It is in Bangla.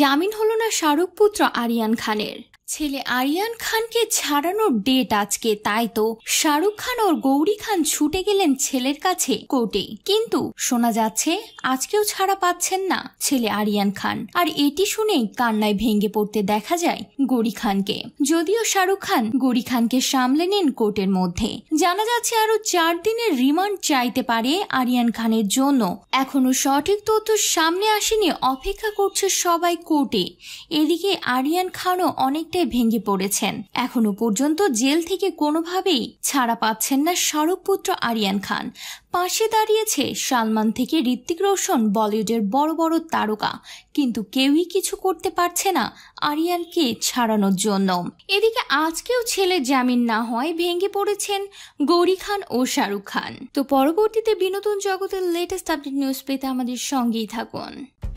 জামিন হল না শাহরুখ পুত্র আরিয়ান খানের ছেলে আরিয়ান খানকে ছাড়ানোর ডেট আজকে তাই তো শাহরুখ খান ওর গৌরী খান ছুটে গেলেন ছেলের কাছে কোর্টে কিন্তু শোনা যাচ্ছে আজকেও ছাড়া পাচ্ছেন না ছেলে আরিয়ান খান আর এটি শুনেই কান্নায় ভেঙে পড়তে দেখা যায় গৌরী খানকে যদিও শাহরুখ খান গৌরী খানকে সামলে নেন কোর্টের মধ্যে জানা যাচ্ছে আরো চার দিনের রিমান্ড চাইতে পারে আরিয়ান খানের জন্য এখনো সঠিক তথ্য সামনে আসেনি অপেক্ষা করছে সবাই কোর্টে এদিকে আরিয়ান খানও অনেকটাই ভেঙে পড়েছেন এখনও পর্যন্ত জেল থেকে কোনোভাবেই ছাড়া পাচ্ছেন না শাহরুখপুত্র আরিয়ান খান পাশে দাঁড়িয়েছে সালমান থেকে ঋত্বিক রোশন বলিউডের বড় বড় তারকা কিন্তু কেউই কিছু করতে পারছে না আরিয়ানকে ছাড়ানোর জন্য এদিকে আজকেও ছেলে জামিন না হয় ভেঙে পড়েছেন গৌরী খান ও শাহরুখ খান তো পরবর্তীতে বিনোদন জগতের লেটেস্ট আপডেট নিউজ পেতে আমাদের সঙ্গেই থাকুন